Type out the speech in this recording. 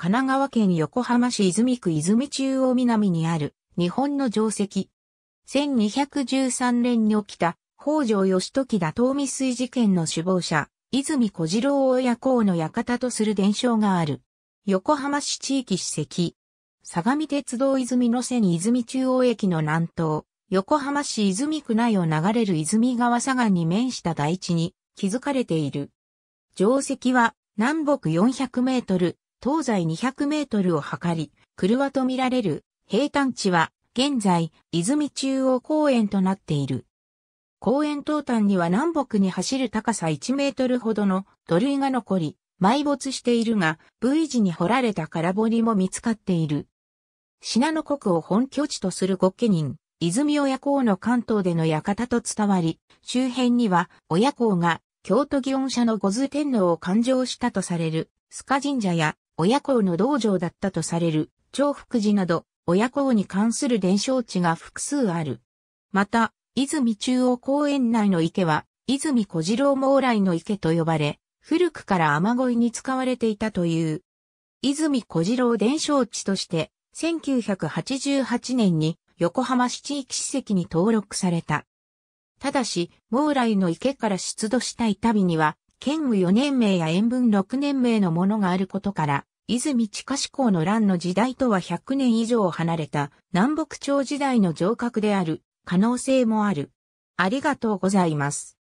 神奈川県横浜市泉区泉中央南にある日本の定石。1213年に起きた北条義時打倒未遂事件の首謀者、泉小次郎親公の館とする伝承がある。横浜市地域史跡。相模鉄道泉の線泉中央駅の南東、横浜市泉区内を流れる泉川左岸に面した台地に築かれている。定石は南北400メートル、東西200メートルを測り、車と見られる平坦地は現在、泉中央公園となっている。公園東端には南北に走る高さ1メートルほどの土塁が残り、埋没しているが、V 字に掘られた空堀も見つかっている。信濃国を本拠地とする御家人、泉親公の関東での館と伝わり、周辺には親公が京都祇園社の五頭天皇を勘定したとされる、須賀神社や親孝の道場だったとされる、長福寺など、親孝に関する伝承地が複数ある。また、泉中央公園内の池は、泉小次郎往来の池と呼ばれ、古くから雨乞いに使われていたという。泉小次郎伝承地として、1988年に横浜市地域史跡に登録された。ただし、往来の池から出土したいたには、剣具4年名や塩分6年名のものがあることから、泉地下志向の乱の時代とは100年以上離れた南北朝時代の城郭である可能性もある。ありがとうございます。